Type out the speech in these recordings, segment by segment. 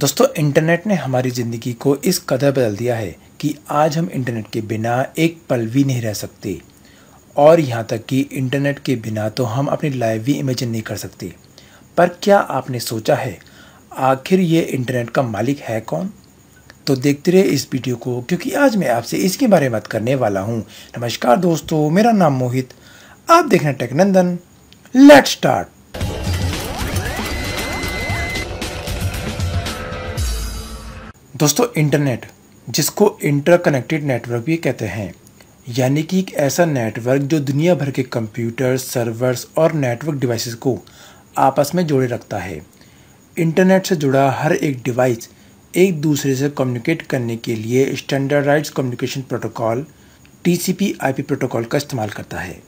दोस्तों इंटरनेट ने हमारी ज़िंदगी को इस कदर बदल दिया है कि आज हम इंटरनेट के बिना एक पल भी नहीं रह सकते और यहाँ तक कि इंटरनेट के बिना तो हम अपनी लाइफ भी इमेजिन नहीं कर सकते पर क्या आपने सोचा है आखिर ये इंटरनेट का मालिक है कौन तो देखते रहे इस वीडियो को क्योंकि आज मैं आपसे इसके बारे में बात करने वाला हूँ नमस्कार दोस्तों मेरा नाम मोहित आप देख रहे हैं टेकनंदन लेट स्टार्ट दोस्तों इंटरनेट जिसको इंटरकनेक्टेड नेटवर्क भी कहते हैं यानी कि एक ऐसा नेटवर्क जो दुनिया भर के कंप्यूटर्स सर्वर्स और नेटवर्क डिवाइसेस को आपस में जोड़े रखता है इंटरनेट से जुड़ा हर एक डिवाइस एक दूसरे से कम्युनिकेट करने के लिए standardize communication protocol T C protocol का इस्तेमाल करता है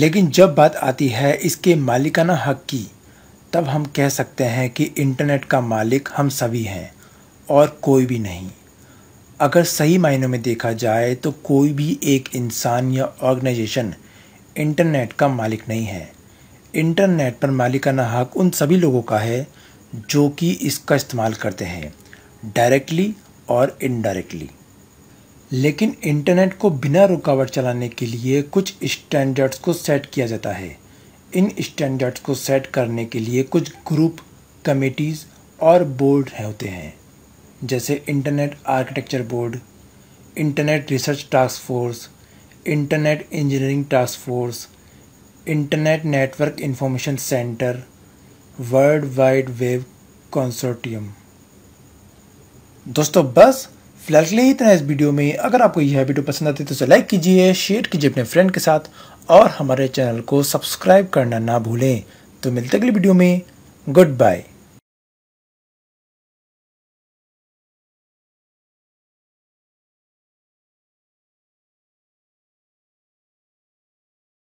लेकिन जब बात आती है इसके मालिकाना हक की तब हम कह सकते हैं कि इंटरनेट का मालिक हम सभी हैं और कोई भी नहीं अगर सही मायनों में देखा जाए तो कोई भी एक इंसान या ऑर्गेनाइजेशन इंटरनेट का मालिक नहीं है इंटरनेट पर मालिकाना हक उन सभी लोगों का है जो कि इसका इस्तेमाल करते हैं डायरेक्टली और इनडायरेक्टली लेकिन इंटरनेट को बिना रुकावट चलाने के लिए कुछ स्टैंडर्ड्स को सेट किया जाता है इन स्टैंडर्ड्स को सेट करने के लिए कुछ ग्रुप कमेटीज़ और बोर्ड होते हैं जैसे internet architecture board internet research task force internet engineering task force internet network information centre world wide web consortium दोस्तों बस फिलहाल के लिए इतना इस वीडियो में अगर आपको यह वीडियो पसंद आती है तो लाइक कीजिए शेयर कीजिए अपने फ्रेंड के साथ और हमारे चैनल को सब्सक्राइब करना ना भूलें तो मिलते अगली वीडियो में गुड बाय